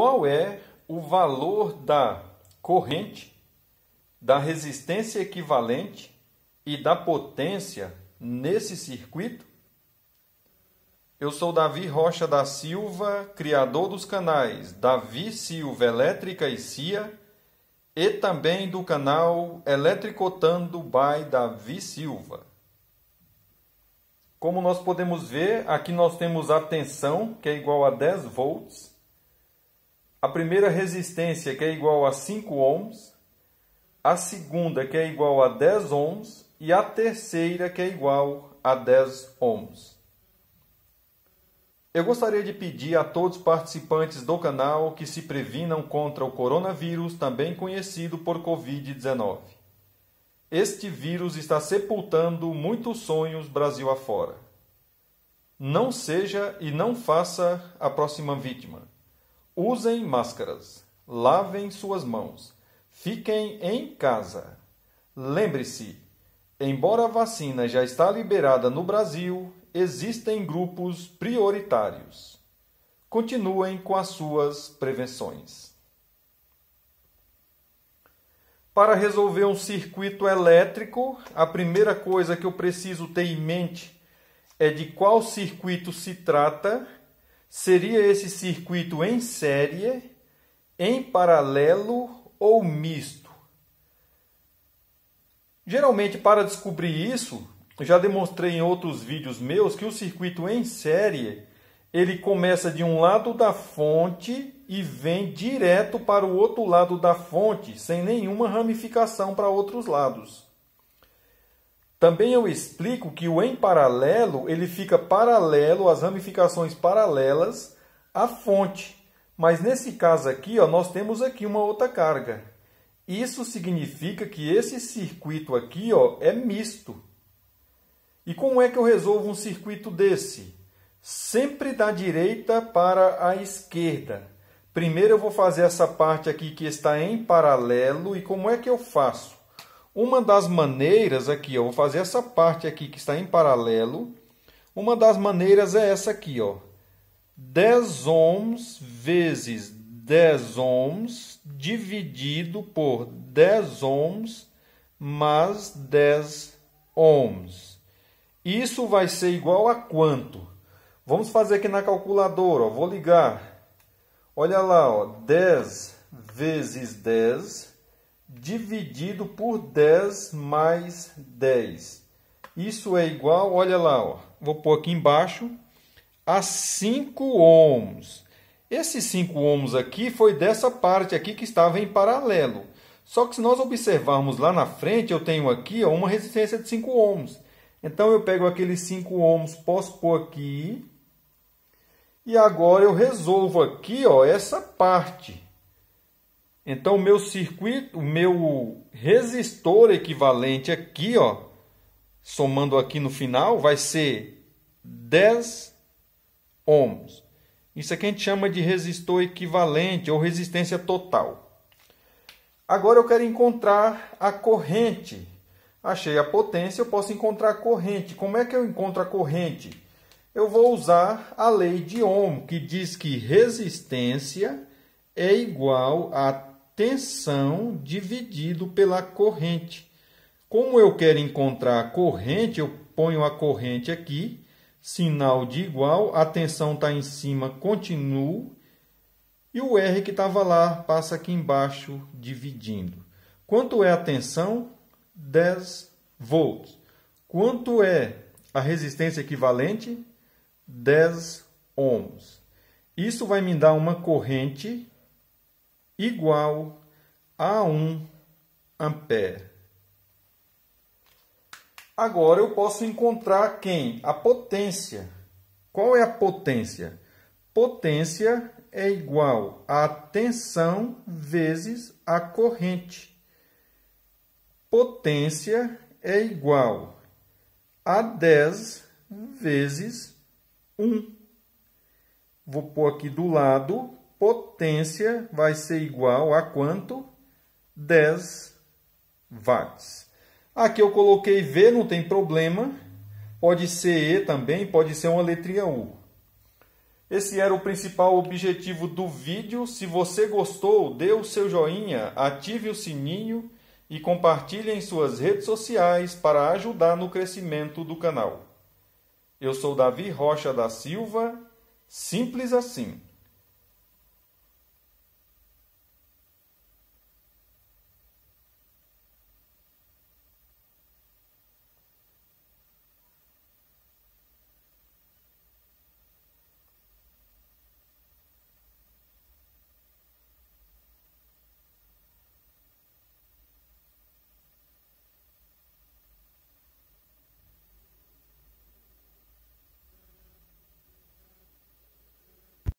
qual é o valor da corrente, da resistência equivalente e da potência nesse circuito? Eu sou Davi Rocha da Silva, criador dos canais Davi Silva Elétrica e Cia e também do canal Eletricotando by Davi Silva. Como nós podemos ver, aqui nós temos a tensão, que é igual a 10 volts, a primeira resistência, que é igual a 5 ohms, a segunda, que é igual a 10 ohms, e a terceira, que é igual a 10 ohms. Eu gostaria de pedir a todos os participantes do canal que se previnam contra o coronavírus, também conhecido por Covid-19. Este vírus está sepultando muitos sonhos Brasil afora. Não seja e não faça a próxima vítima. Usem máscaras. Lavem suas mãos. Fiquem em casa. Lembre-se: embora a vacina já está liberada no Brasil, existem grupos prioritários. Continuem com as suas prevenções. Para resolver um circuito elétrico, a primeira coisa que eu preciso ter em mente é de qual circuito se trata Seria esse circuito em série, em paralelo ou misto? Geralmente, para descobrir isso, já demonstrei em outros vídeos meus que o circuito em série ele começa de um lado da fonte e vem direto para o outro lado da fonte, sem nenhuma ramificação para outros lados. Também eu explico que o em paralelo, ele fica paralelo às ramificações paralelas à fonte. Mas nesse caso aqui, ó, nós temos aqui uma outra carga. Isso significa que esse circuito aqui ó, é misto. E como é que eu resolvo um circuito desse? Sempre da direita para a esquerda. Primeiro eu vou fazer essa parte aqui que está em paralelo. E como é que eu faço? Uma das maneiras aqui, ó, vou fazer essa parte aqui que está em paralelo. Uma das maneiras é essa aqui, ó. 10 ohms vezes 10 ohms dividido por 10 ohms mais 10 ohms. Isso vai ser igual a quanto? Vamos fazer aqui na calculadora, ó. vou ligar. Olha lá, ó, 10 vezes 10 dividido por 10 mais 10. Isso é igual, olha lá, ó, vou pôr aqui embaixo, a 5 ohms. Esses 5 ohms aqui foi dessa parte aqui que estava em paralelo. Só que se nós observarmos lá na frente, eu tenho aqui ó, uma resistência de 5 ohms. Então eu pego aqueles 5 ohms, posso pôr aqui. E agora eu resolvo aqui ó, essa parte. Então, o meu circuito, o meu resistor equivalente aqui, ó, somando aqui no final, vai ser 10 ohms. Isso aqui a gente chama de resistor equivalente ou resistência total. Agora eu quero encontrar a corrente. Achei a potência, eu posso encontrar a corrente. Como é que eu encontro a corrente? Eu vou usar a lei de Ohm, que diz que resistência é igual a tensão dividido pela corrente. Como eu quero encontrar a corrente, eu ponho a corrente aqui, sinal de igual, a tensão está em cima, continuo, e o R que estava lá passa aqui embaixo, dividindo. Quanto é a tensão? 10 volts. Quanto é a resistência equivalente? 10 ohms. Isso vai me dar uma corrente igual a 1 ampere. Agora eu posso encontrar quem? A potência. Qual é a potência? Potência é igual à tensão vezes a corrente. Potência é igual a 10 vezes 1. Vou pôr aqui do lado potência vai ser igual a quanto? 10 watts. Aqui eu coloquei V, não tem problema. Pode ser E também, pode ser uma letrinha U. Esse era o principal objetivo do vídeo. Se você gostou, dê o seu joinha, ative o sininho e compartilhe em suas redes sociais para ajudar no crescimento do canal. Eu sou Davi Rocha da Silva, simples assim.